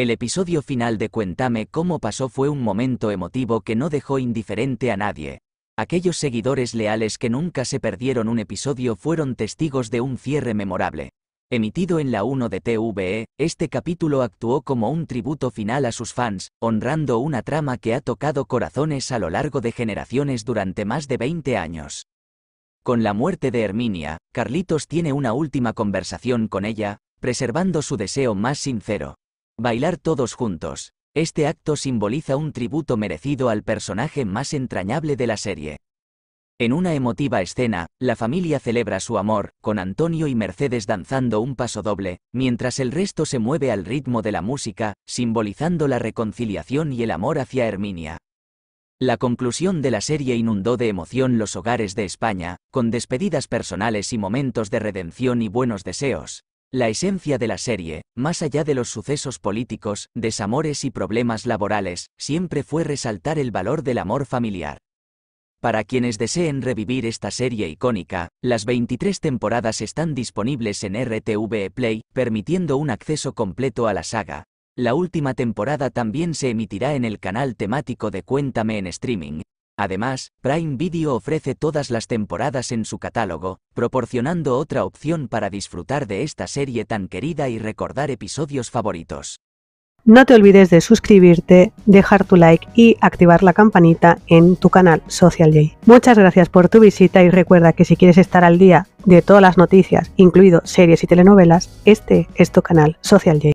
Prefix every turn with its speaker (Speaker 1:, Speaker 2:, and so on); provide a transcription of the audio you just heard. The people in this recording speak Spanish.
Speaker 1: El episodio final de Cuéntame cómo pasó fue un momento emotivo que no dejó indiferente a nadie. Aquellos seguidores leales que nunca se perdieron un episodio fueron testigos de un cierre memorable. Emitido en la 1 de TVE, este capítulo actuó como un tributo final a sus fans, honrando una trama que ha tocado corazones a lo largo de generaciones durante más de 20 años. Con la muerte de Herminia, Carlitos tiene una última conversación con ella, preservando su deseo más sincero, Bailar todos juntos. Este acto simboliza un tributo merecido al personaje más entrañable de la serie. En una emotiva escena, la familia celebra su amor, con Antonio y Mercedes danzando un paso doble, mientras el resto se mueve al ritmo de la música, simbolizando la reconciliación y el amor hacia Herminia. La conclusión de la serie inundó de emoción los hogares de España, con despedidas personales y momentos de redención y buenos deseos, la esencia de la serie, más allá de los sucesos políticos, desamores y problemas laborales, siempre fue resaltar el valor del amor familiar. Para quienes deseen revivir esta serie icónica, las 23 temporadas están disponibles en RTV Play, permitiendo un acceso completo a la saga. La última temporada también se emitirá en el canal temático de Cuéntame en streaming, Además, Prime Video ofrece todas las temporadas en su catálogo, proporcionando otra opción para disfrutar de esta serie tan querida y recordar episodios favoritos.
Speaker 2: No te olvides de suscribirte, dejar tu like y activar la campanita en tu canal Social Muchas gracias por tu visita y recuerda que si quieres estar al día de todas las noticias, incluido series y telenovelas, este es tu canal Social